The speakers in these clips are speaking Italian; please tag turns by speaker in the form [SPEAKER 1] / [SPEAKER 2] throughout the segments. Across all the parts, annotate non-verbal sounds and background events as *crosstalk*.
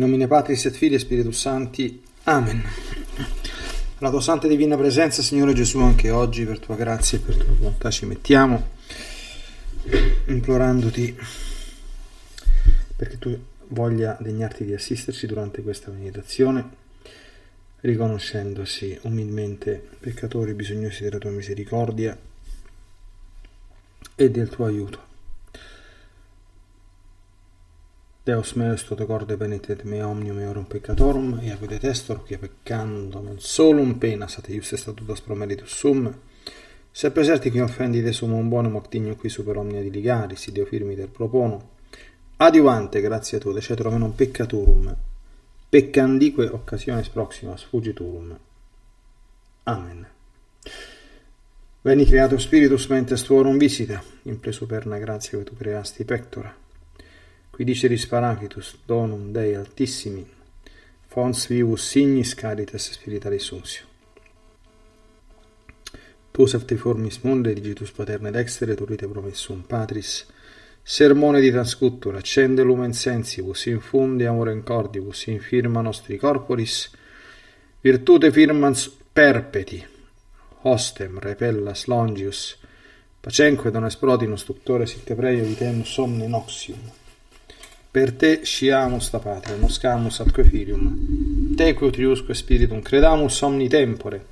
[SPEAKER 1] In nomine Patris et Filii e Spiritus Santi. Amen. La tua santa e divina presenza, Signore Gesù, anche oggi per tua grazia e per tua bontà ci mettiamo, implorandoti perché tu voglia degnarti di assisterci durante questa meditazione, riconoscendosi umilmente peccatori bisognosi della tua misericordia e del tuo aiuto. Deus meus tote benitet me omnium eorum peccatorum, e ague detestor, che peccando non solum pena sate ius statutas promeritus sum, se preserti qui offendi de sum un bonum octignum qui super omnia diligari, si deo firmi del propono, adiuvante grazie a tu, decetro non peccatorum, peccandique occasiones proximas fugiturum. Amen. Veni creato spiritus mentes tuorum visita, impresu perna gratia che tu creasti pectora qui diceris paracitus donum Dei altissimi, fons vivus signis caritas spiritualis sumsio. Tu sefte formis digitus paterne dextere, turite promissum patris, sermone di transcuttur, accende lumen sensibus, infundi amore in cordibus, infirma nostri corporis, virtute firmans perpeti, hostem repellas longius, pacenque dones prodinus tuctore sitte preio vitem somni noxium. Per te sciamus la patria, noscamus atque filium. Teque utriusque spiritum credamus omni tempore.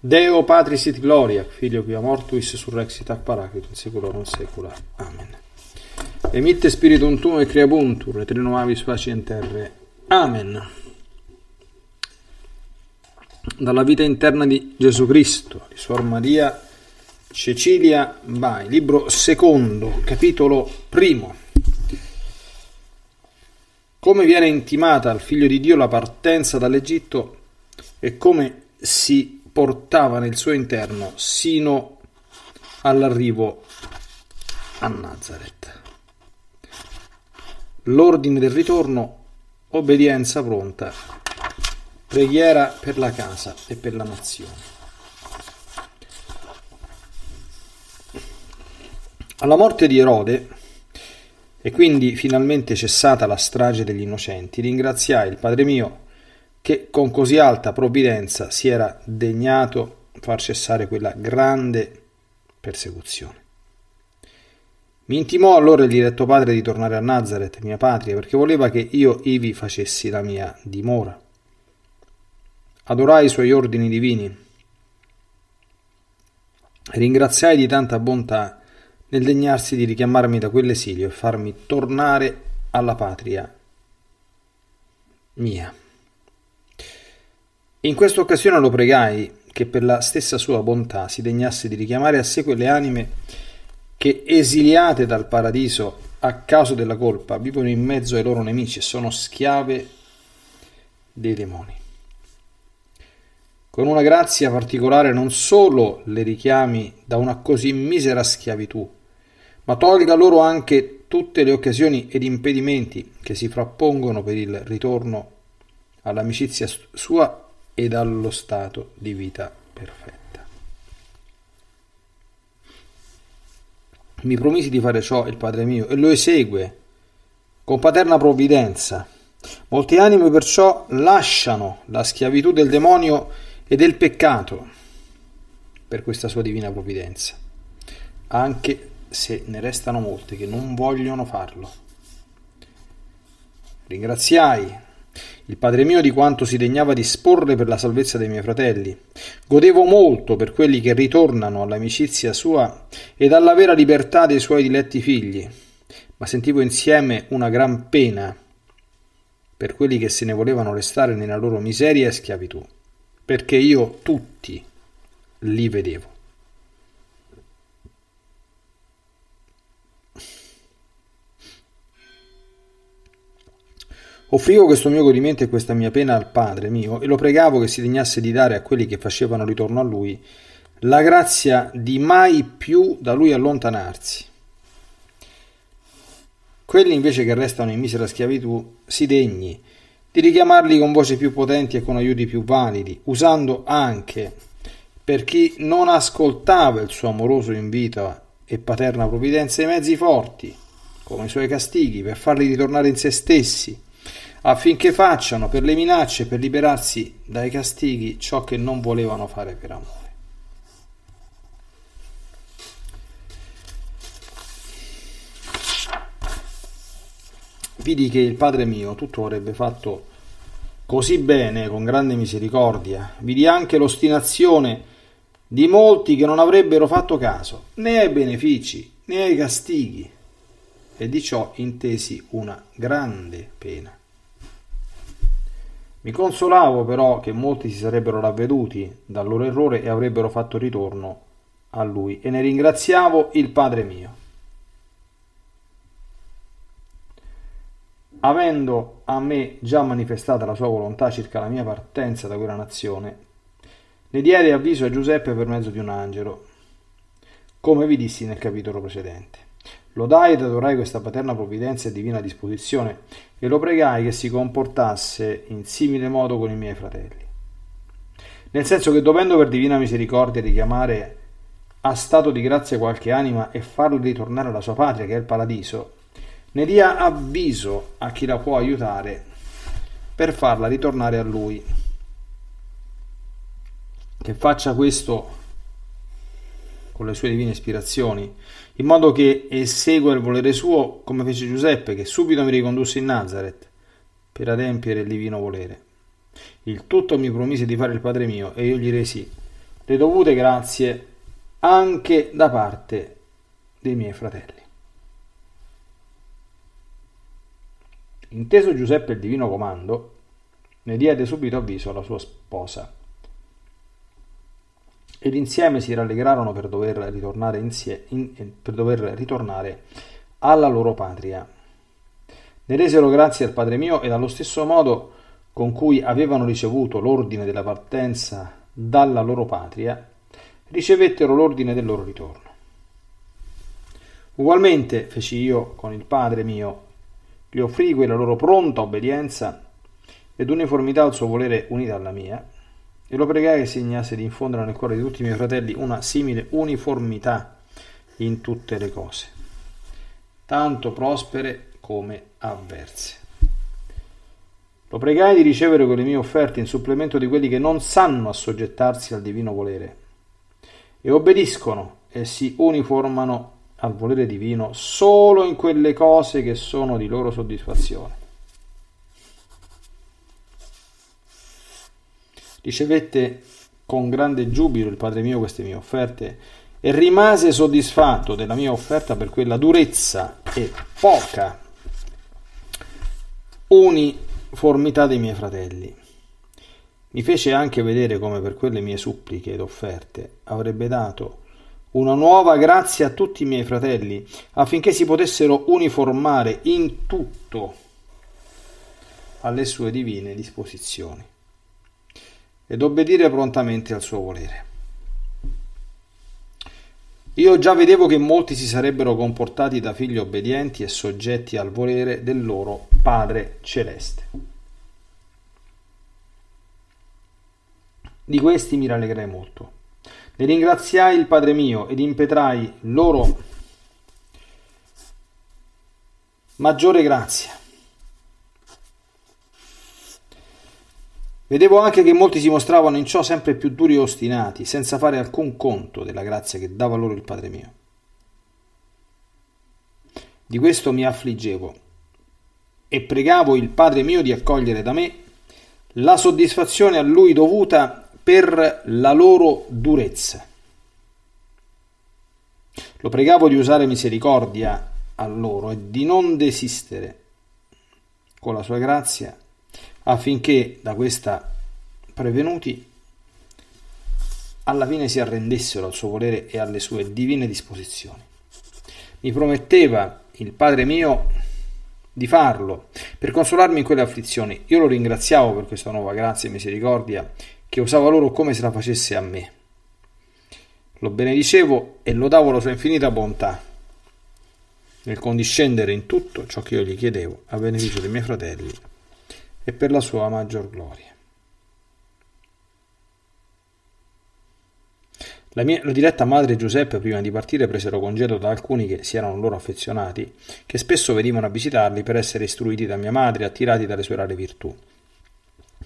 [SPEAKER 1] Deo patrisit gloria, figlio quia mortuis surrexit ac paracitum seculorum secula. Amen. Emitte spiritum tuo e creabuntur, et renovavis in terre. Amen. Dalla vita interna di Gesù Cristo, di Suor Maria Cecilia Vai, libro secondo, capitolo primo come viene intimata al figlio di Dio la partenza dall'Egitto e come si portava nel suo interno sino all'arrivo a Nazareth. L'ordine del ritorno, obbedienza pronta, preghiera per la casa e per la nazione. Alla morte di Erode, e quindi, finalmente cessata la strage degli innocenti, ringraziai il Padre mio che con così alta provvidenza si era degnato far cessare quella grande persecuzione. Mi intimò allora il diretto padre di tornare a Nazareth, mia patria, perché voleva che io ivi facessi la mia dimora. Adorai i suoi ordini divini, ringraziai di tanta bontà nel degnarsi di richiamarmi da quell'esilio e farmi tornare alla patria mia. In questa occasione lo pregai che per la stessa sua bontà si degnasse di richiamare a sé quelle anime che esiliate dal paradiso a causa della colpa vivono in mezzo ai loro nemici e sono schiave dei demoni. Con una grazia particolare non solo le richiami da una così misera schiavitù, ma tolga loro anche tutte le occasioni ed impedimenti che si frappongono per il ritorno all'amicizia sua ed allo stato di vita perfetta. Mi promisi di fare ciò il Padre mio e lo esegue con paterna provvidenza. Molte anime perciò lasciano la schiavitù del demonio e del peccato per questa sua divina provvidenza, anche se ne restano molte che non vogliono farlo. Ringraziai il Padre mio di quanto si degnava disporre per la salvezza dei miei fratelli. Godevo molto per quelli che ritornano all'amicizia sua ed alla vera libertà dei suoi diletti figli, ma sentivo insieme una gran pena per quelli che se ne volevano restare nella loro miseria e schiavitù, perché io tutti li vedevo. Offrivo questo mio godimento e questa mia pena al Padre mio e lo pregavo che si degnasse di dare a quelli che facevano ritorno a Lui la grazia di mai più da Lui allontanarsi. Quelli invece che restano in misera schiavitù si degni di richiamarli con voci più potenti e con aiuti più validi, usando anche per chi non ascoltava il suo amoroso invito e paterna provvidenza i mezzi forti, come i suoi castighi, per farli ritornare in se stessi, affinché facciano per le minacce, per liberarsi dai castighi, ciò che non volevano fare per amore. Vidi che il Padre mio tutto avrebbe fatto così bene, con grande misericordia. Vidi anche l'ostinazione di molti che non avrebbero fatto caso né ai benefici né ai castighi, e di ciò intesi una grande pena. Mi consolavo però che molti si sarebbero ravveduti dal loro errore e avrebbero fatto ritorno a lui e ne ringraziavo il Padre mio. Avendo a me già manifestata la sua volontà circa la mia partenza da quella nazione, ne diede avviso a Giuseppe per mezzo di un angelo, come vi dissi nel capitolo precedente. Lodai ed adorai questa paterna provvidenza e divina disposizione e lo pregai che si comportasse in simile modo con i miei fratelli. Nel senso che dovendo per divina misericordia richiamare a stato di grazia qualche anima e farla ritornare alla sua patria che è il paradiso, ne dia avviso a chi la può aiutare per farla ritornare a lui. Che faccia questo con le sue divine ispirazioni in modo che esegua il volere suo come fece Giuseppe, che subito mi ricondusse in Nazareth per adempiere il divino volere. Il tutto mi promise di fare il Padre mio e io gli resi le dovute grazie anche da parte dei miei fratelli. Inteso Giuseppe il divino comando, ne diede subito avviso alla sua sposa ed insieme si rallegrarono per dover ritornare, insie- in, eh, per dover ritornare alla loro patria. Ne resero grazie al Padre mio ed allo stesso modo con cui avevano ricevuto l'ordine della partenza dalla loro patria, ricevettero l'ordine del loro ritorno. Ugualmente feci io con il Padre mio, gli offrii quella loro pronta obbedienza ed uniformità al suo volere unita alla mia, e lo pregai che segnasse di infondere nel cuore di tutti i miei fratelli una simile uniformità in tutte le cose, tanto prospere come avverse. Lo pregai di ricevere con le mie offerte in supplemento di quelli che non sanno assoggettarsi al divino volere e obbediscono e si uniformano al volere divino solo in quelle cose che sono di loro soddisfazione Ricevette con grande giubilo il Padre mio queste mie offerte e rimase soddisfatto della mia offerta per quella durezza e poca uniformità dei miei fratelli. Mi fece anche vedere come per quelle mie suppliche ed offerte avrebbe dato una nuova grazia a tutti i miei fratelli affinché si potessero uniformare in tutto alle sue divine disposizioni ed obbedire prontamente al suo volere. Io già vedevo che molti si sarebbero comportati da figli obbedienti e soggetti al volere del loro Padre Celeste. Di questi mi rallegrai molto. Ne ringraziai il Padre mio ed impetrai loro maggiore grazia Vedevo anche che molti si mostravano in ciò sempre più duri e ostinati, senza fare alcun conto della grazia che dava loro il Padre mio. Di questo mi affliggevo e pregavo il Padre mio di accogliere da me la soddisfazione a lui dovuta per la loro durezza. Lo pregavo di usare misericordia a loro e di non desistere con la sua grazia affinché da questa prevenuti alla fine si arrendessero al suo volere e alle sue divine disposizioni. Mi prometteva il Padre mio di farlo per consolarmi in quelle afflizioni. Io lo ringraziavo per questa nuova grazia e misericordia che usava loro come se la facesse a me. Lo benedicevo e lodavo la sua infinita bontà nel condiscendere in tutto ciò che io gli chiedevo a beneficio dei miei fratelli e per la sua maggior gloria. La mia diletta madre e Giuseppe, prima di partire, presero congedo da alcuni che si erano loro affezionati, che spesso venivano a visitarli per essere istruiti da mia madre, attirati dalle sue rare virtù.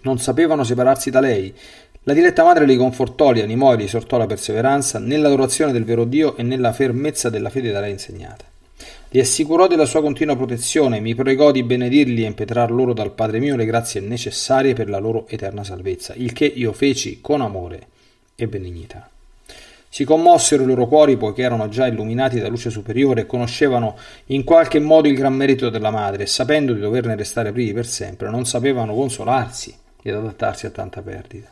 [SPEAKER 1] Non sapevano separarsi da lei. La diletta madre li confortò, li animò e li esortò alla perseveranza nell'adorazione del vero Dio e nella fermezza della fede da lei insegnata. Li assicurò della sua continua protezione, mi pregò di benedirli e impetrar loro dal Padre mio le grazie necessarie per la loro eterna salvezza, il che io feci con amore e benignità. Si commossero i loro cuori poiché erano già illuminati da luce superiore e conoscevano in qualche modo il gran merito della madre e sapendo di doverne restare privi per sempre non sapevano consolarsi ed adattarsi a tanta perdita.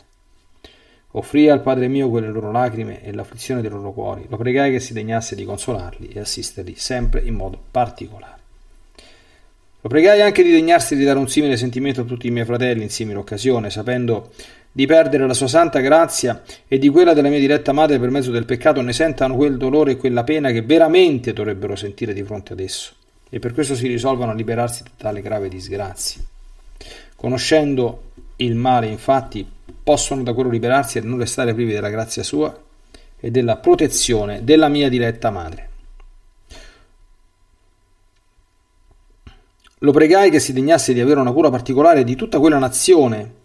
[SPEAKER 1] Offrii al Padre mio quelle loro lacrime e l'afflizione dei loro cuori, lo pregai che si degnasse di consolarli e assisterli sempre in modo particolare. Lo pregai anche di degnarsi di dare un simile sentimento a tutti i miei fratelli in simile occasione, sapendo di perdere la sua santa grazia e di quella della mia diretta madre per mezzo del peccato ne sentano quel dolore e quella pena che veramente dovrebbero sentire di fronte ad esso, e per questo si risolvano a liberarsi da tale grave disgrazia. Conoscendo il male, infatti, possono da quello liberarsi e non restare privi della grazia sua e della protezione della mia diletta madre. Lo pregai che si degnasse di avere una cura particolare di tutta quella nazione,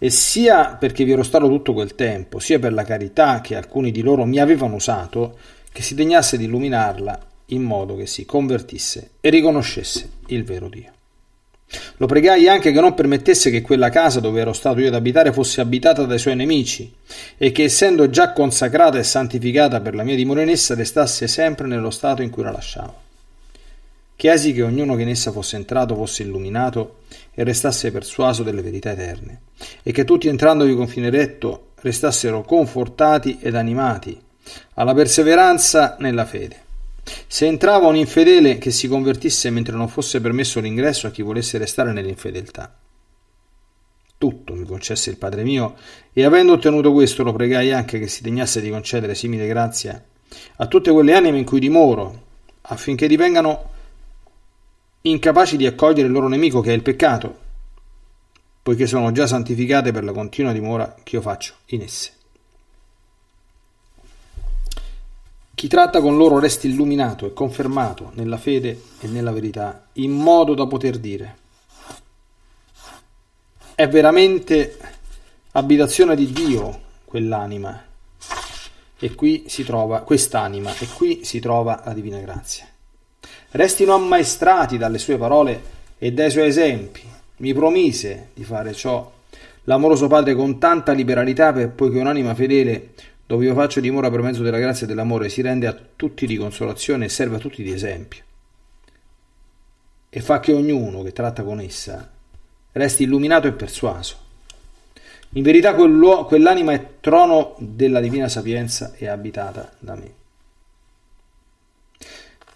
[SPEAKER 1] e sia perché vi ero stato tutto quel tempo, sia per la carità che alcuni di loro mi avevano usato, che si degnasse di illuminarla in modo che si convertisse e riconoscesse il vero Dio. Lo pregai anche che non permettesse che quella casa dove ero stato io ad abitare fosse abitata dai suoi nemici, e che essendo già consacrata e santificata per la mia dimora in essa, restasse sempre nello stato in cui la lasciavo. Chiesi che ognuno che in essa fosse entrato fosse illuminato e restasse persuaso delle verità eterne, e che tutti entrandovi con fine retto restassero confortati ed animati alla perseveranza nella fede se entrava un infedele che si convertisse mentre non fosse permesso l'ingresso a chi volesse restare nell'infedeltà. Tutto mi concesse il Padre mio, e avendo ottenuto questo lo pregai anche che si degnasse di concedere simile grazia a tutte quelle anime in cui dimoro, affinché divengano incapaci di accogliere il loro nemico che è il peccato, poiché sono già santificate per la continua dimora che io faccio in esse. Chi tratta con loro resti illuminato e confermato nella fede e nella verità, in modo da poter dire, è veramente abitazione di Dio quell'anima, e qui si trova quest'anima, e qui si trova la divina grazia. Restino ammaestrati dalle sue parole e dai suoi esempi. Mi promise di fare ciò l'amoroso Padre con tanta liberalità per poi un'anima fedele dove io faccio dimora per mezzo della grazia e dell'amore, si rende a tutti di consolazione e serve a tutti di esempio. E fa che ognuno che tratta con essa resti illuminato e persuaso. In verità quell'anima è trono della divina sapienza e abitata da me.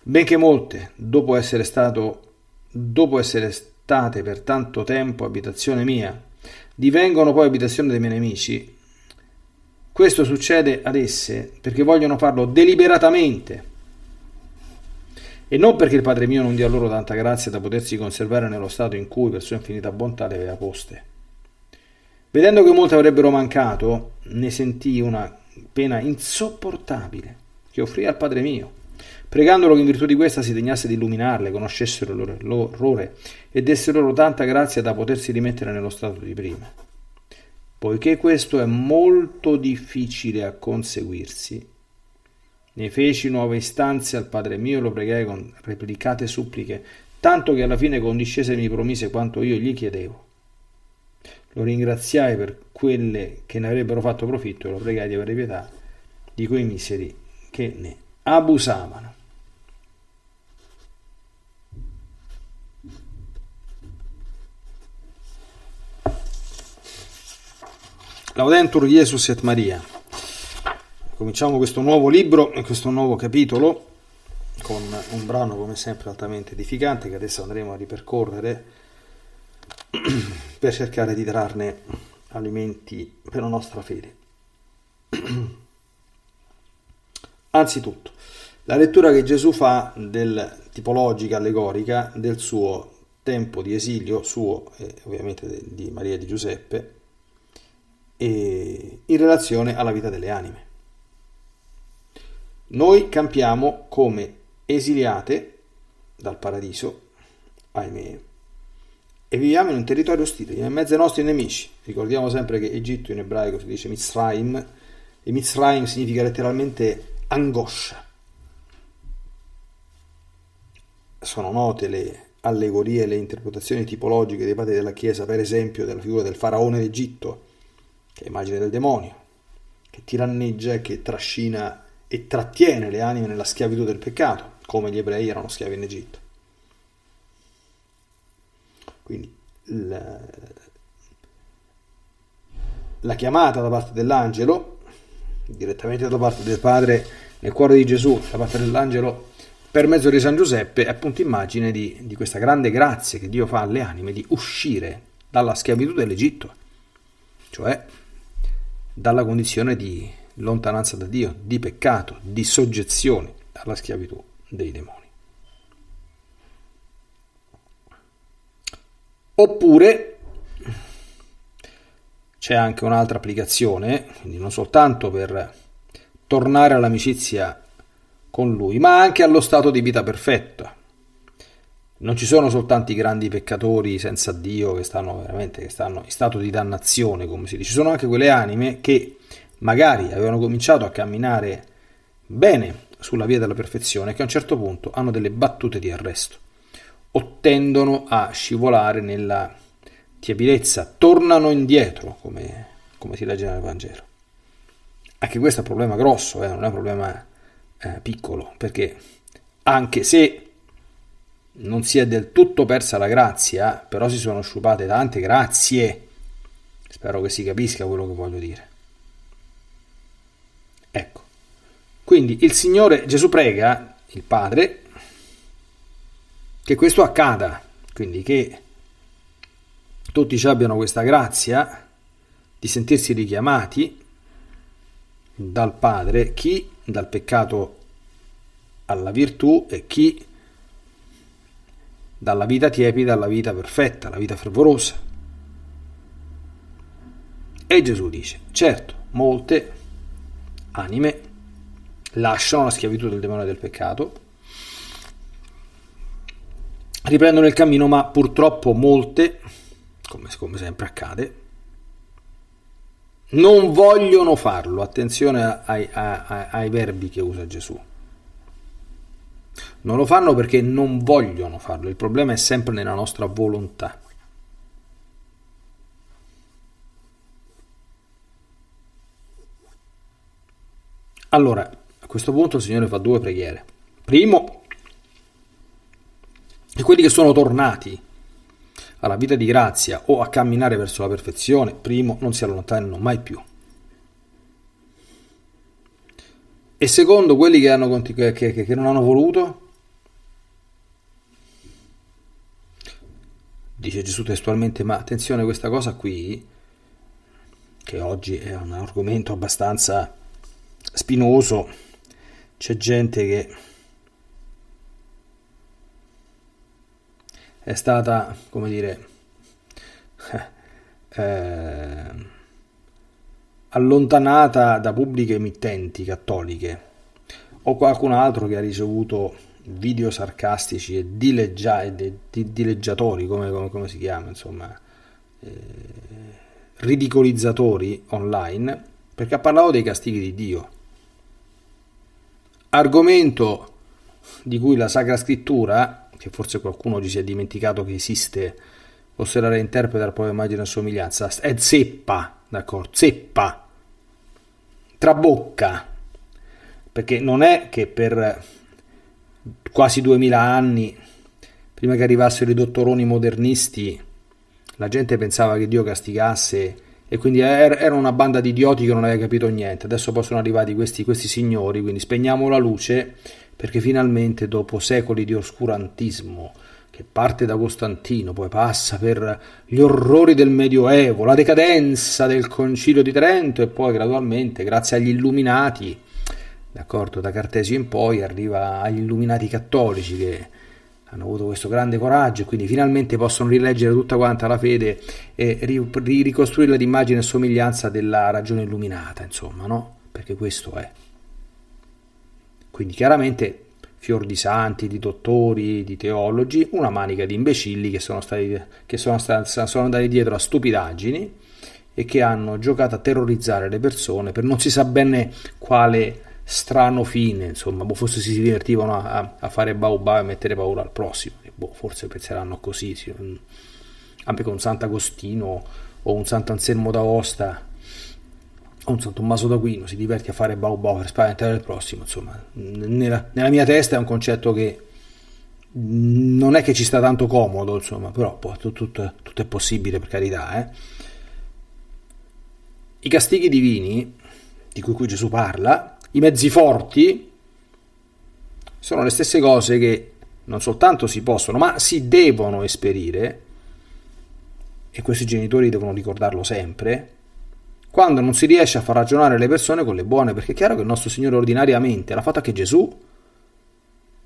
[SPEAKER 1] Benché molte, dopo essere, stato, dopo essere state per tanto tempo abitazione mia, divengono poi abitazione dei miei nemici, questo succede ad esse perché vogliono farlo deliberatamente e non perché il Padre mio non dia loro tanta grazia da potersi conservare nello stato in cui per sua infinita bontà le aveva poste. Vedendo che molte avrebbero mancato, ne sentii una pena insopportabile che offrì al Padre mio, pregandolo che in virtù di questa si degnasse di illuminarle, conoscessero l'orrore e desse loro tanta grazia da potersi rimettere nello stato di prima. Poiché questo è molto difficile a conseguirsi, ne feci nuove istanze al Padre mio e lo pregai con replicate suppliche, tanto che alla fine condiscese e mi promise quanto io gli chiedevo. Lo ringraziai per quelle che ne avrebbero fatto profitto e lo pregai di avere pietà di quei miseri che ne abusavano. Laudentur Jesus et Maria. Cominciamo questo nuovo libro e questo nuovo capitolo con un brano come sempre altamente edificante che adesso andremo a ripercorrere *clears throat* per cercare di trarne alimenti per la nostra fede. *clears throat* Anzitutto, la lettura che Gesù fa del, tipologica, allegorica, del suo tempo di esilio, suo e eh, ovviamente di Maria e di Giuseppe, in relazione alla vita delle anime. Noi campiamo come esiliate dal paradiso, ahimè, e viviamo in un territorio ostile, in mezzo ai nostri nemici. Ricordiamo sempre che Egitto in ebraico si dice Mitzrayim, e Mitzrayim significa letteralmente angoscia. Sono note le allegorie, le interpretazioni tipologiche dei padri della Chiesa, per esempio della figura del faraone d'Egitto, che è immagine del demonio, che tiranneggia e che trascina e trattiene le anime nella schiavitù del peccato, come gli ebrei erano schiavi in Egitto. Quindi la, la chiamata da parte dell'angelo, direttamente da parte del Padre nel cuore di Gesù, da parte dell'angelo per mezzo di San Giuseppe, è appunto immagine di, di questa grande grazia che Dio fa alle anime di uscire dalla schiavitù dell'Egitto, cioè dalla condizione di lontananza da Dio, di peccato, di soggezione alla schiavitù dei demoni. Oppure c'è anche un'altra applicazione, quindi non soltanto per tornare all'amicizia con lui, ma anche allo stato di vita perfetta, non ci sono soltanto i grandi peccatori senza Dio che stanno veramente che stanno in stato di dannazione, come si dice, ci sono anche quelle anime che magari avevano cominciato a camminare bene sulla via della perfezione che a un certo punto hanno delle battute di arresto o tendono a scivolare nella tiepidezza, tornano indietro, come, come si legge nel Vangelo. Anche questo è un problema grosso, eh, non è un problema eh, piccolo, perché anche se non si è del tutto persa la grazia, però si sono sciupate tante grazie. Spero che si capisca quello che voglio dire. Ecco. Quindi il Signore Gesù prega, il Padre, che questo accada, quindi che tutti ci abbiano questa grazia di sentirsi richiamati dal Padre, chi dal peccato alla virtù e chi dalla vita tiepida alla vita perfetta, alla vita fervorosa. E Gesù dice, certo, molte anime lasciano la schiavitù del demonio del peccato, riprendono il cammino, ma purtroppo molte, come, come sempre accade, non vogliono farlo. Attenzione ai, ai, ai verbi che usa Gesù non lo fanno perché non vogliono farlo, il problema è sempre nella nostra volontà. Allora, a questo punto il Signore fa due preghiere. Primo, e quelli che sono tornati alla vita di grazia o a camminare verso la perfezione, primo, non si allontanano mai più. E secondo, quelli che, hanno, che, che, che non hanno voluto, Gesù testualmente, ma attenzione, questa cosa qui, che oggi è un argomento abbastanza spinoso, c'è gente che è stata, come dire, *laughs* eh, allontanata da pubbliche emittenti cattoliche o qualcun altro che ha ricevuto video sarcastici e dileggia, di, dileggiatori, come, come, come, si chiama, insomma, eh, ridicolizzatori online, perché ha parlato dei castighi di Dio. Argomento di cui la Sacra Scrittura, che forse qualcuno ci si è dimenticato che esiste, o se la reinterpreta la propria immagine e somiglianza, è zeppa, d'accordo? Zeppa, trabocca, perché non è che per quasi 2000 anni, prima che arrivassero i dottoroni modernisti, la gente pensava che Dio castigasse e quindi er-, era una banda di idioti che non aveva capito niente. Adesso possono arrivare questi, questi signori, quindi spegniamo la luce perché finalmente dopo secoli di oscurantismo che parte da Costantino, poi passa per gli orrori del Medioevo, la decadenza del Concilio di Trento e poi gradualmente, grazie agli Illuminati, d'accordo? da Cartesio in poi arriva agli illuminati cattolici che hanno avuto questo grande coraggio e quindi finalmente possono rileggere tutta quanta la fede e ri- ricostruirla d'immagine e somiglianza della ragione illuminata, insomma, no? Perché questo è. Quindi chiaramente fior di santi, di dottori, di teologi, una manica di imbecilli che sono, stati, che sono, stati, sono andati dietro a stupidaggini e che hanno giocato a terrorizzare le persone per non si sa bene quale strano fine, insomma, boh, forse si divertivano a, a fare baobab e mettere paura al prossimo, boh, forse penseranno così, sì. anche con Sant'Agostino o un Sant'Anselmo d'Aosta o un San Tommaso d'Aquino si diverte a fare baobab per spaventare il prossimo, insomma, nella, nella, mia testa è un concetto che non è che ci sta tanto comodo, insomma, però boh, tutto, tutto, tutto è possibile per carità, eh. I castighi divini di cui, cui Gesù parla i mezzi forti sono le stesse cose che non soltanto si possono, ma si devono esperire, e questi genitori devono ricordarlo sempre, quando non si riesce a far ragionare le persone con le buone, perché è chiaro che il nostro Signore ordinariamente l'ha fatta anche Gesù,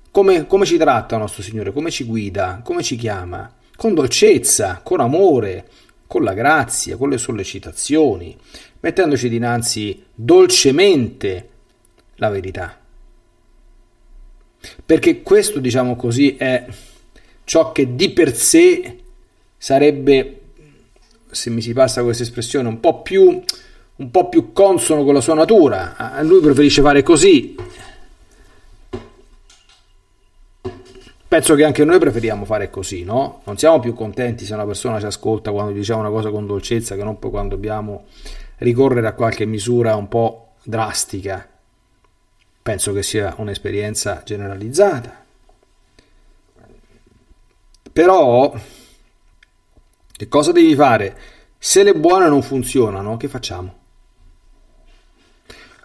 [SPEAKER 1] come, come ci tratta il nostro Signore, come ci guida, come ci chiama, con dolcezza, con amore, con la grazia, con le sollecitazioni, mettendoci dinanzi dolcemente la verità. Perché questo, diciamo così, è ciò che di per sé sarebbe, se mi si passa questa espressione, un po' più, un po più consono con la sua natura. Lui preferisce fare così. Penso che anche noi preferiamo fare così, no? Non siamo più contenti se una persona ci ascolta quando diciamo una cosa con dolcezza che non poi quando dobbiamo ricorrere a qualche misura un po' drastica penso che sia un'esperienza generalizzata. Però, che cosa devi fare? Se le buone non funzionano, che facciamo?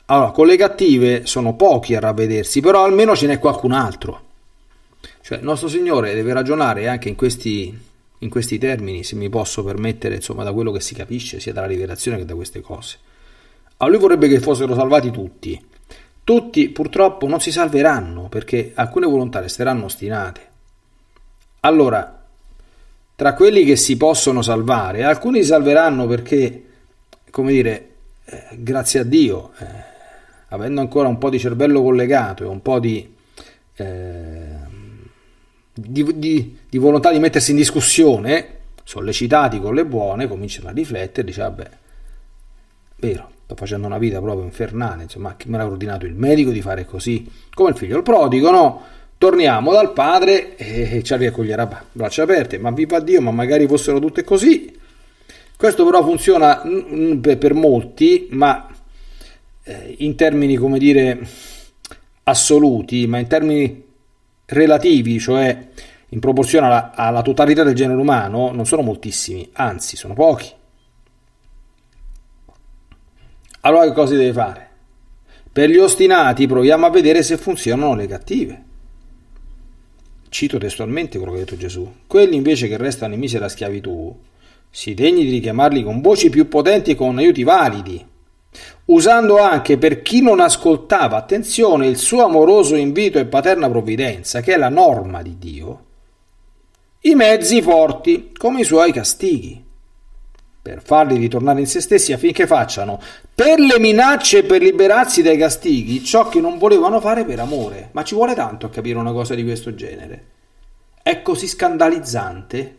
[SPEAKER 1] Allora, con le cattive sono pochi a ravvedersi, però almeno ce n'è qualcun altro. Cioè, il nostro Signore deve ragionare anche in questi, in questi termini, se mi posso permettere, insomma, da quello che si capisce, sia dalla rivelazione che da queste cose. A lui vorrebbe che fossero salvati tutti, tutti purtroppo non si salveranno perché alcune volontà resteranno ostinate. Allora, tra quelli che si possono salvare, alcuni si salveranno perché, come dire, eh, grazie a Dio, eh, avendo ancora un po' di cervello collegato e un po' di, eh, di, di, di volontà di mettersi in discussione, sollecitati con le buone, cominciano a riflettere e dice, vabbè, vero, sto facendo una vita proprio infernale, insomma, chi me l'ha ordinato il medico di fare così? Come il figlio il prodigo, no? Torniamo dal padre e ci riaccoglierà braccia aperte, ma viva Dio, ma magari fossero tutte così. Questo però funziona per molti, ma eh, in termini, come dire, assoluti, ma in termini relativi, cioè in proporzione alla, alla totalità del genere umano, non sono moltissimi, anzi sono pochi. Allora che cosa devi fare? Per gli ostinati proviamo a vedere se funzionano le cattive. Cito testualmente quello che ha detto Gesù. Quelli invece che restano in misera schiavitù, si degni di richiamarli con voci più potenti e con aiuti validi, usando anche per chi non ascoltava attenzione il suo amoroso invito e paterna provvidenza, che è la norma di Dio, i mezzi forti come i suoi castighi per farli ritornare in se stessi affinché facciano per le minacce e per liberarsi dai castighi ciò che non volevano fare per amore. Ma ci vuole tanto a capire una cosa di questo genere. È così scandalizzante.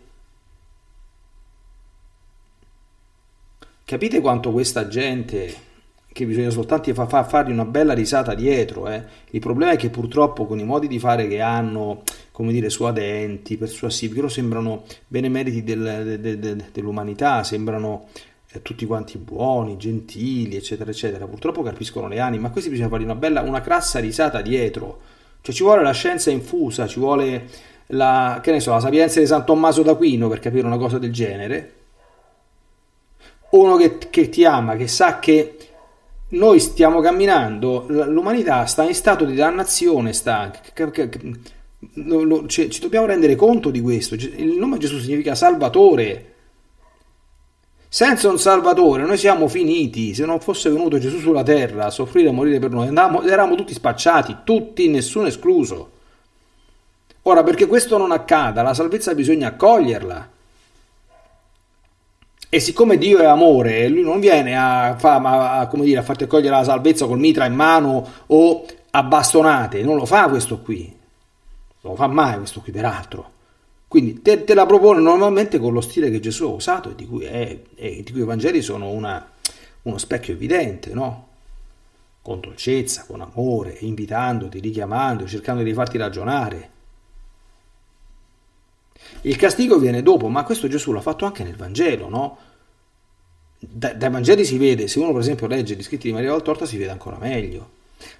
[SPEAKER 1] Capite quanto questa gente che bisogna soltanto fa, fa, fargli una bella risata dietro. Eh? Il problema è che purtroppo con i modi di fare che hanno, come dire, suadenti, persuasivi, però sembrano benemeriti del, de, de, de, dell'umanità, sembrano eh, tutti quanti buoni, gentili, eccetera, eccetera. Purtroppo capiscono le anime, ma questi bisogna fargli una bella, una crassa risata dietro. Cioè ci vuole la scienza infusa, ci vuole la, che ne so, la sapienza di San Tommaso d'Aquino per capire una cosa del genere. Uno che, che ti ama, che sa che noi stiamo camminando, l'umanità sta in stato di dannazione, sta... Che, che, lo, lo, cioè, ci dobbiamo rendere conto di questo. Il nome Gesù significa Salvatore. Senza un Salvatore noi siamo finiti. Se non fosse venuto Gesù sulla terra a soffrire e morire per noi, andavamo, eravamo tutti spacciati, tutti, nessuno escluso. Ora, perché questo non accada, la salvezza bisogna accoglierla. E siccome Dio è amore, lui non viene a, a, a, dire, a farti accogliere la salvezza col mitra in mano o a bastonate, non lo fa questo qui. Non lo fa mai questo qui, peraltro. Quindi te, te la propone normalmente con lo stile che Gesù ha usato e di cui, è, e di cui i Vangeli sono una, uno specchio evidente, no? Con dolcezza, con amore, invitandoti, richiamando, cercando di farti ragionare. Il castigo viene dopo, ma questo Gesù l'ha fatto anche nel Vangelo, no? Da, dai Vangeli si vede, se uno per esempio legge gli scritti di Maria Valtorta si vede ancora meglio.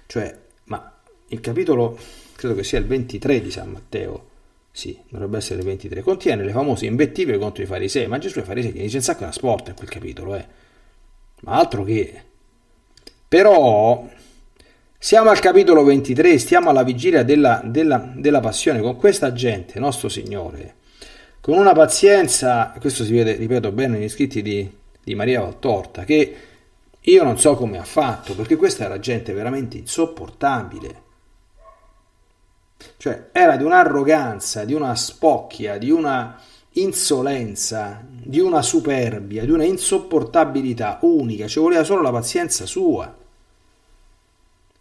[SPEAKER 1] Cioè, ma il capitolo credo che sia il 23 di San Matteo, sì, dovrebbe essere il 23, contiene le famose invettive contro i farisei, ma Gesù ai farisei gli dice un sacco una sporta in quel capitolo, eh. ma altro che... Però siamo al capitolo 23, stiamo alla vigilia della, della, della passione con questa gente, nostro Signore, con una pazienza, questo si vede, ripeto, bene negli scritti di, di Maria Valtorta, che io non so come ha fatto, perché questa era gente veramente insopportabile. Cioè era di un'arroganza, di una spocchia, di una insolenza, di una superbia, di una insopportabilità unica, ci voleva solo la pazienza sua.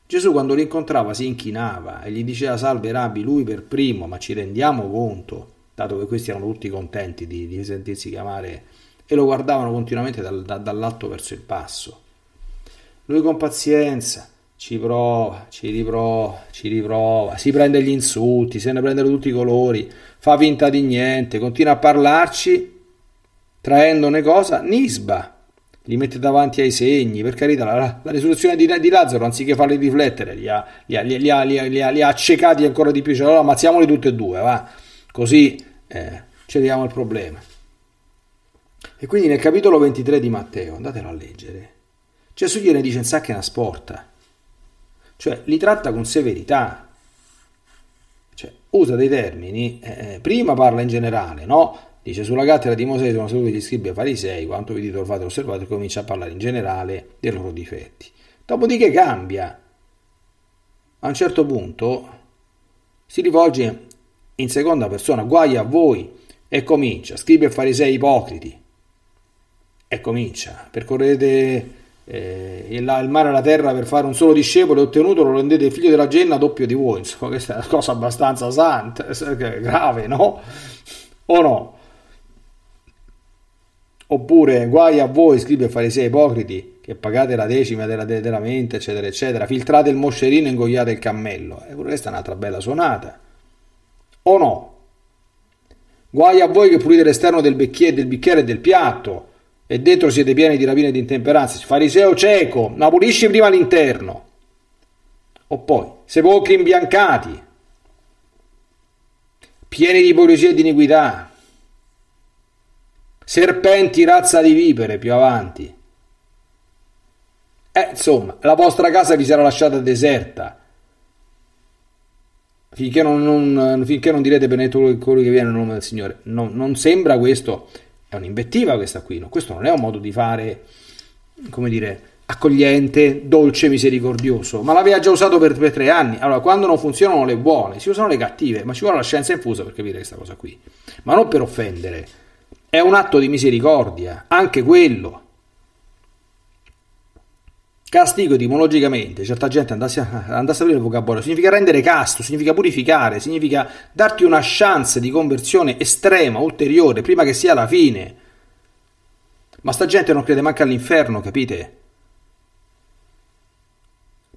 [SPEAKER 1] Gesù quando li incontrava si inchinava e gli diceva salve rabbi, lui per primo, ma ci rendiamo conto, dato che questi erano tutti contenti di, di sentirsi chiamare e lo guardavano continuamente dal, da, dall'alto verso il basso. Lui con pazienza, ci prova, ci riprova, ci riprova, si prende gli insulti, se ne prende tutti i colori, fa finta di niente, continua a parlarci traendone cosa? Nisba, li mette davanti ai segni, per carità, la, la risurrezione di, di, Lazzaro, anziché farli riflettere, li ha, li ha, li ha, li ha accecati ancora di più, cioè, allora ammazziamoli tutti e due, va, così eh, cediamo il problema. E quindi nel capitolo 23 di Matteo, andatelo a leggere, Gesù gliene dice un sacco una sporta, cioè li tratta con severità. Cioè, usa dei termini, eh, eh prima parla in generale, no? Dice sulla cattedra di Mosè sono seduti gli scribi e farisei, quanto vi dite trovate osservate, e comincia a parlare in generale dei loro difetti. Dopodiché cambia. A un certo punto si rivolge in seconda persona, guai a voi, e comincia, scribi e farisei ipocriti. E comincia, percorrete eh, e il mare e la terra per fare un solo discepolo e ottenuto lo rendete figlio della genna doppio di voi. Insomma, questa è una cosa abbastanza santa, eh, grave, no? O no? Oppure guai a voi, scrive farisei ipocriti, che pagate la decima della, della mente, eccetera, eccetera, filtrate il moscerino e ingoiate il cammello. E eh, pure questa è un'altra bella suonata. O no? Guai a voi che pulite l'esterno del, del bicchiere e del piatto e dentro siete pieni di rapine e di intemperanze. Fariseo cieco, ma pulisci prima l'interno. O poi, sepolcri imbiancati, pieni di ipocrisia e di iniquità. Serpenti, razza di vipere, più avanti. Eh, insomma, la vostra casa vi sarà lasciata deserta. Finché non, non, finché non direte benedetto colui che viene nel nome del Signore. non, non sembra questo è un'invettiva questa qui, no? questo non è un modo di fare, come dire, accogliente, dolce, misericordioso, ma l'aveva già usato per, per tre anni. Allora, quando non funzionano le buone, si usano le cattive, ma ci vuole la scienza infusa per capire questa cosa qui. Ma non per offendere, è un atto di misericordia, anche quello. Castigo etimologicamente, certa gente andasse a, vedere a aprire il vocabolario, significa rendere casto, significa purificare, significa darti una chance di conversione estrema, ulteriore, prima che sia la fine. Ma sta gente non crede neanche all'inferno, capite?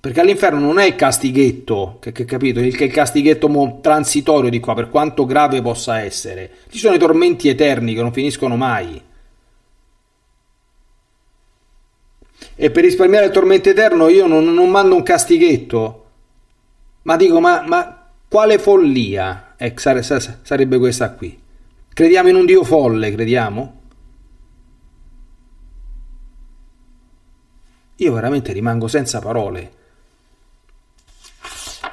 [SPEAKER 1] Perché all'inferno non è il castighetto, che, che capito, il, il castighetto transitorio di qua, per quanto grave possa essere. Ci sono i tormenti eterni che non finiscono mai. E per risparmiare il tormento eterno io non, non mando un castighetto. Ma dico, ma, ma quale follia eh, sarebbe questa qui? Crediamo in un Dio folle, crediamo? Io veramente rimango senza parole.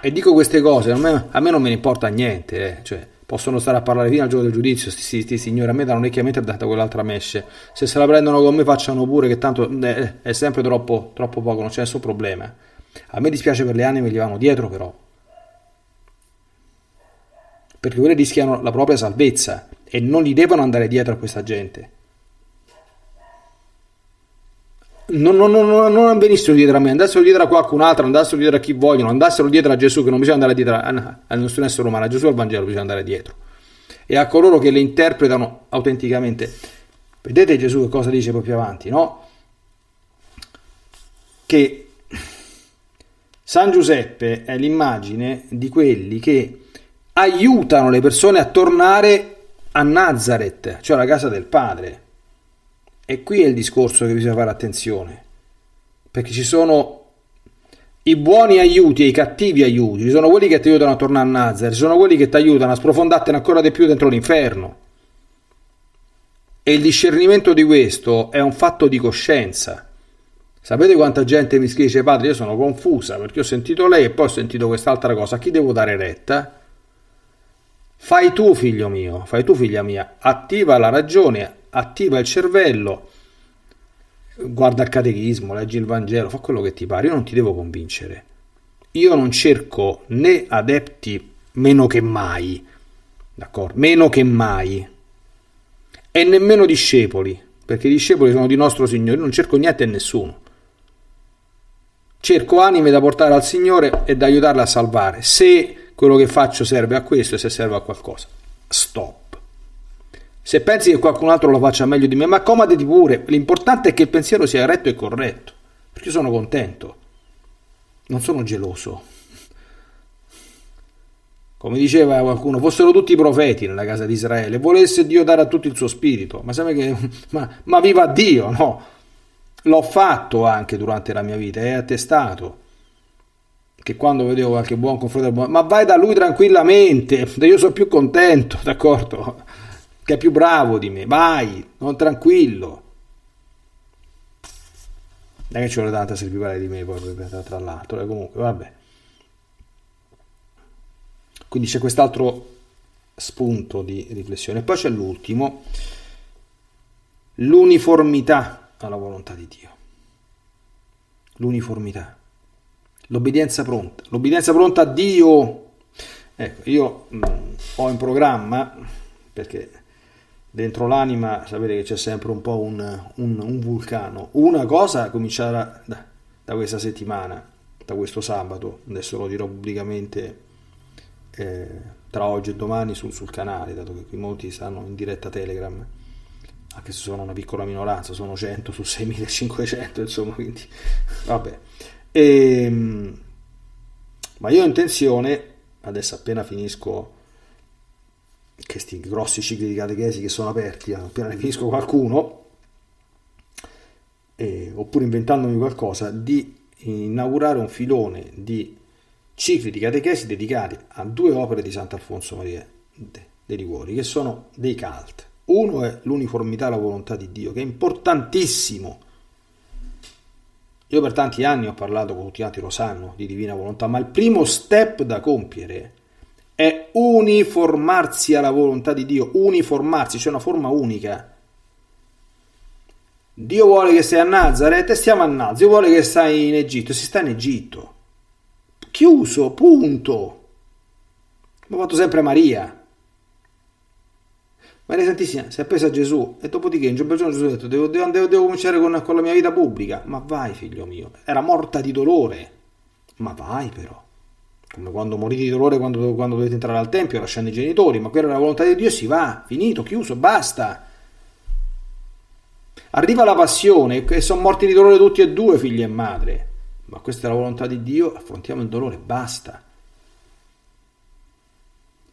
[SPEAKER 1] E dico queste cose, a me, a me non me ne importa niente, eh, cioè, possono stare a parlare fino al gioco del giudizio, sti, sti signori, a me da danno un'ecchia mentre da quell'altra mesce, se se la prendono con me facciano pure che tanto eh, eh, è sempre troppo, troppo poco, non c'è nessun problema. A me dispiace per le anime che gli vanno dietro però, perché quelle rischiano la propria salvezza e non gli devono andare dietro a questa gente. non, non, non, non venissero dietro a me, andassero dietro a qualcun altro, andassero dietro a chi vogliono, andassero dietro a Gesù, che non bisogna andare dietro a, a nessun essere umano, a Gesù al Vangelo bisogna andare dietro, e a coloro che le interpretano autenticamente. Vedete Gesù cosa dice proprio avanti, no? Che San Giuseppe è l'immagine di quelli che aiutano le persone a tornare a Nazareth, cioè alla casa del Padre e qui è il discorso che bisogna fare attenzione, perché ci sono i buoni aiuti e i cattivi aiuti, ci sono quelli che ti aiutano a tornare a Nazareth, ci sono quelli che ti aiutano a sprofondartene ancora di più dentro l'inferno. E il discernimento di questo è un fatto di coscienza. Sapete quanta gente mi scrive, padre, io sono confusa perché ho sentito lei e poi ho sentito quest'altra cosa, a chi devo dare retta? Fai tu, figlio mio, fai tu, figlia mia, attiva la ragione, attiva il cervello, guarda il catechismo, leggi il Vangelo, fa quello che ti pare, io non ti devo convincere. Io non cerco né adepti meno che mai, d'accordo? Meno che mai. E nemmeno discepoli, perché i discepoli sono di nostro Signore, io non cerco niente e nessuno. Cerco anime da portare al Signore e da aiutarle a salvare, se quello che faccio serve a questo e se serve a qualcosa. Stop. Se pensi che qualcun altro lo faccia meglio di me, ma accomodati pure. L'importante è che il pensiero sia retto e corretto. Perché io sono contento. Non sono geloso. Come diceva qualcuno, fossero tutti profeti nella casa di Israele, volesse Dio dare a tutti il suo spirito. Ma sai che. Ma, ma viva Dio, no? L'ho fatto anche durante la mia vita, è attestato che quando vedevo qualche buon confronto, ma vai da lui tranquillamente, io sono più contento, *laughs* d'accordo? che è più bravo di me, vai, non tranquillo. Non è che ci vuole tanta servivale di me, poi, tra l'altro, e eh, comunque, vabbè. Quindi c'è quest'altro spunto di riflessione. Poi c'è l'ultimo, l'uniformità alla volontà di Dio. L'uniformità, l'obbedienza pronta, l'obbedienza pronta a Dio. Ecco, io mh, mm, ho in programma, perché dentro l'anima sapete che c'è sempre un po' un, un, un vulcano. Una cosa comincerà da, da, questa settimana, da questo sabato, adesso lo dirò pubblicamente eh, tra oggi e domani sul, sul canale, dato che qui molti stanno in diretta Telegram anche se sono una piccola minoranza, sono 100 su 6500, insomma, quindi vabbè. E, ehm, ma io ho intenzione, adesso appena finisco questi grossi cicli di catechesi che sono aperti, eh, appena ne finisco qualcuno, eh, oppure inventandomi qualcosa, di inaugurare un filone di cicli di catechesi dedicati a due opere di Sant'Alfonso Maria dei Liguori, che sono dei cult. Uno è l'uniformità alla volontà di Dio, che è importantissimo. Io per tanti anni ho parlato con tutti quanti, lo sanno, di divina volontà, ma il primo step da compiere è è uniformarsi alla volontà di Dio, uniformarsi, cioè una forma unica. Dio vuole che sei a Nazareth e stiamo a Nazareth, Dio vuole che stai in Egitto, si sta in Egitto. Chiuso, punto. Come ha fatto sempre Maria. Maria Santissima si è appesa a Gesù e dopodiché in un bel giorno Gesù ha detto devo, devo, devo, devo cominciare con, con la mia vita pubblica. Ma vai figlio mio, era morta di dolore. Ma vai però come quando morite di dolore quando, quando dovete entrare al Tempio lasciando i genitori, ma quella era la volontà di Dio e si va, finito, chiuso, basta. Arriva la passione e sono morti di dolore tutti e due, figli e madre. Ma questa è la volontà di Dio, affrontiamo il dolore, basta.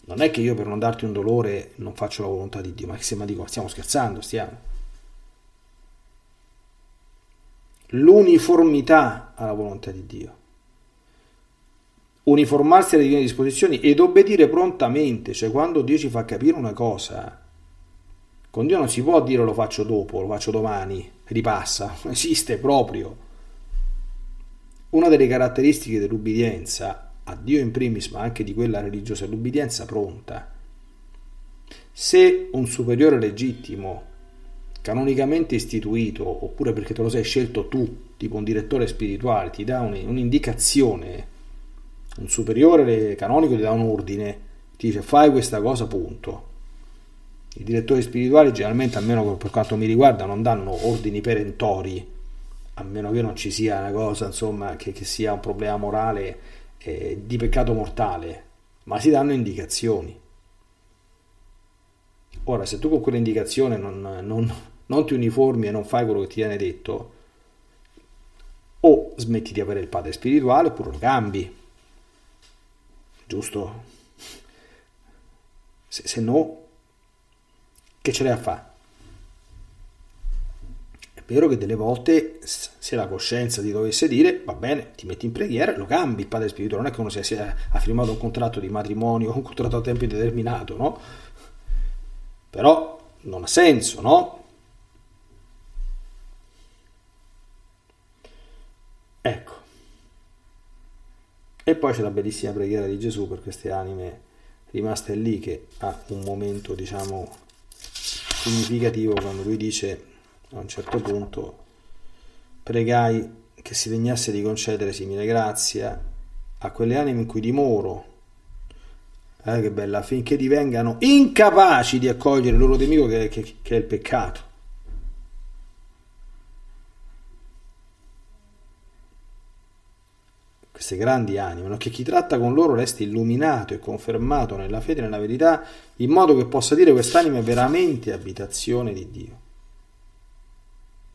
[SPEAKER 1] Non è che io per non darti un dolore non faccio la volontà di Dio, ma se dico, stiamo scherzando, stiamo. L'uniformità alla volontà di Dio uniformarsi alle divine disposizioni ed obbedire prontamente, cioè quando Dio ci fa capire una cosa, con Dio non si può dire lo faccio dopo, lo faccio domani, ripassa, non *laughs* esiste proprio. Una delle caratteristiche dell'ubbidienza a Dio in primis, ma anche di quella religiosa, è l'ubbidienza pronta. Se un superiore legittimo, canonicamente istituito, oppure perché te lo sei scelto tu, tipo un direttore spirituale, ti dà un'indicazione un superiore canonico ti dà un ordine, ti dice fai questa cosa, punto. I direttori spirituali generalmente, almeno per quanto mi riguarda, non danno ordini perentori, a meno che non ci sia una cosa, insomma, che, che sia un problema morale eh, di peccato mortale, ma si danno indicazioni. Ora, se tu con quell'indicazione non, non, non ti uniformi e non fai quello che ti viene detto, o smetti di avere il padre spirituale oppure lo cambi giusto? Se, se no, che ce l'ha a fare? È vero che delle volte, se la coscienza ti dovesse dire, va bene, ti metti in preghiera, lo cambi, il padre spirituale, non è che uno sia, sia, ha firmato un contratto di matrimonio, *laughs* un contratto a tempo indeterminato, no? Però non ha senso, no? Ecco, e poi c'è la bellissima preghiera di Gesù per queste anime rimaste lì che ha un momento, diciamo, significativo quando lui dice a un certo punto pregai che si degnasse di concedere simile grazia a quelle anime in cui dimoro. Eh, che bella, affinché divengano incapaci di accogliere il loro nemico che, che, che è il peccato queste grandi anime, no? che chi tratta con loro resti illuminato e confermato nella fede e nella verità, in modo che possa dire quest'anima è veramente abitazione di Dio.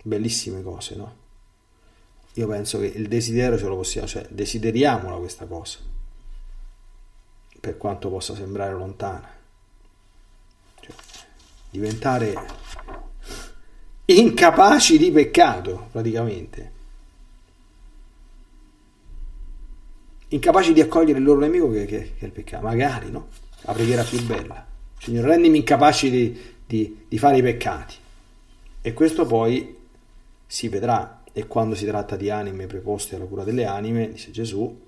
[SPEAKER 1] Bellissime cose, no? Io penso che il desiderio ce lo possiamo, cioè desideriamola questa cosa, per quanto possa sembrare lontana. Cioè, diventare incapaci di peccato, praticamente incapaci di accogliere il loro nemico che, che, che è il peccato. Magari, no? La preghiera più bella. Signore, rendimi incapaci di, di, di fare i peccati. E questo poi si vedrà. E quando si tratta di anime preposte alla cura delle anime, dice Gesù,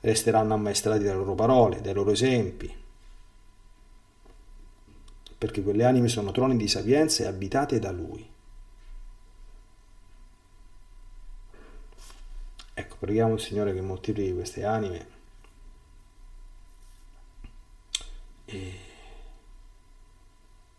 [SPEAKER 1] resteranno ammaestrati dalle loro parole, dai loro esempi. Perché quelle anime sono troni di sapienza e abitate da Lui. Ecco, preghiamo il Signore che moltiplichi queste anime e,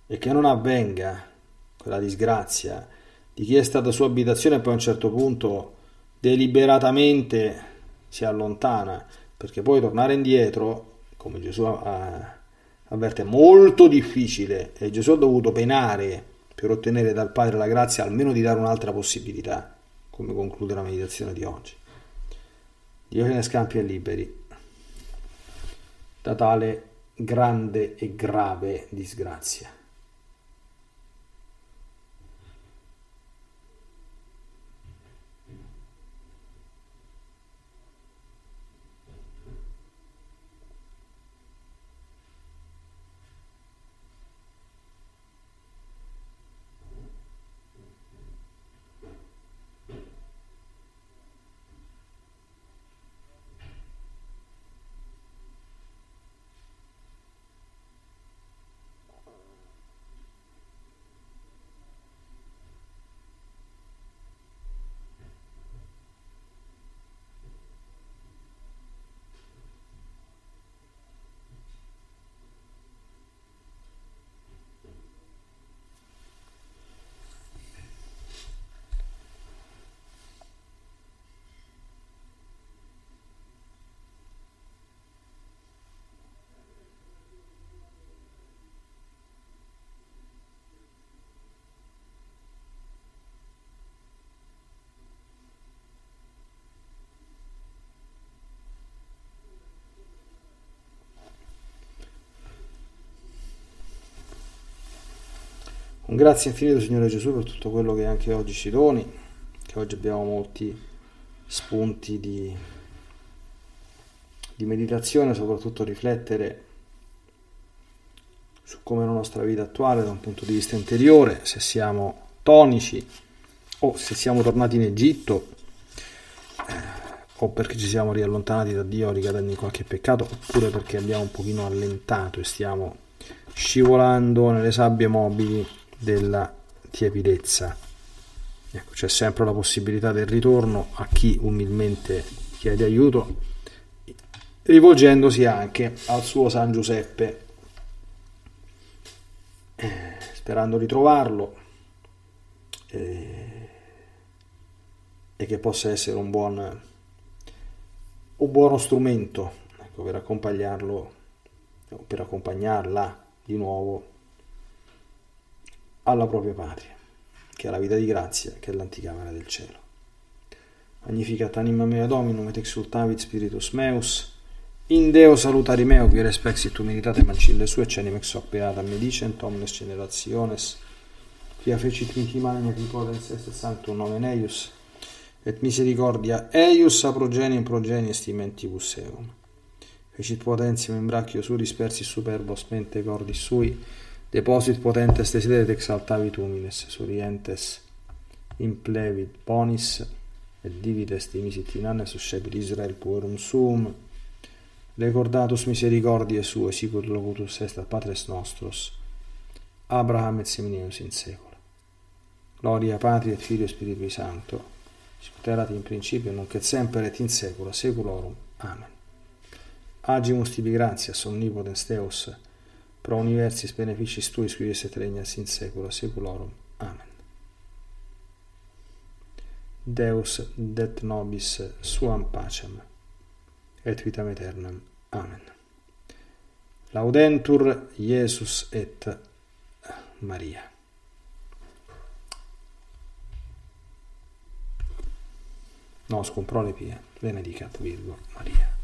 [SPEAKER 1] e che non avvenga quella disgrazia di chi è stata sua abitazione e poi a un certo punto deliberatamente si allontana, perché poi tornare indietro, come Gesù avverte, è molto difficile e Gesù ha dovuto penare per ottenere dal Padre la grazia almeno di dare un'altra possibilità, come conclude la meditazione di oggi. Dio Diogene Scampi è liberi. Da tale grande e grave disgrazia. Un grazie infinito Signore Gesù per tutto quello che anche oggi ci doni, che oggi abbiamo molti spunti di, di meditazione, soprattutto riflettere su come la nostra vita attuale da un punto di vista interiore, se siamo tonici o se siamo tornati in Egitto eh, o perché ci siamo riallontanati da Dio ricadendo in qualche peccato oppure perché abbiamo un pochino allentato e stiamo scivolando nelle sabbie mobili della tiepidezza. Ecco, c'è sempre la possibilità del ritorno a chi umilmente chiede aiuto, rivolgendosi anche al suo San Giuseppe, eh, sperando di trovarlo eh, e che possa essere un buon, un buono strumento ecco, per accompagnarlo, per accompagnarla di nuovo alla propria patria, che è la vita di grazia, che è l'anticamera del cielo. Magnificat anima mea Dominum et exultavit spiritus meus, in Deo salutari meo, qui respexit humilitate mancille sue, cenim ex hoc beata medicent omnes generationes, qui fecit mitimane qui potens est sanctum nomen eius, et misericordia eius a progenie progenie stimentibus eum. Fecit potenzium in bracchio su dispersi superbos mente cordi sui, Deposit potentes desideretex exaltavit humines, surientes implevit bonis, et divides dimisit in anne suscepit Israel puerum sum, recordatus misericordiae sue, sicur locutus est ad patres nostros, Abraham et Seminius in secolo. Gloria Patria et Filio e Spiritui Sancto, sicuterati in principio, nonché sempre et in secolo, seculorum. Amen. Agimus tibi gratia, somnipotens Deus, pro universis beneficis tuis qui est regnas in saecula saeculorum. Amen. Deus det nobis suam pacem et vitam aeternam. Amen. Laudentur Iesus et Maria. Nos cum prole benedicat Virgo Maria.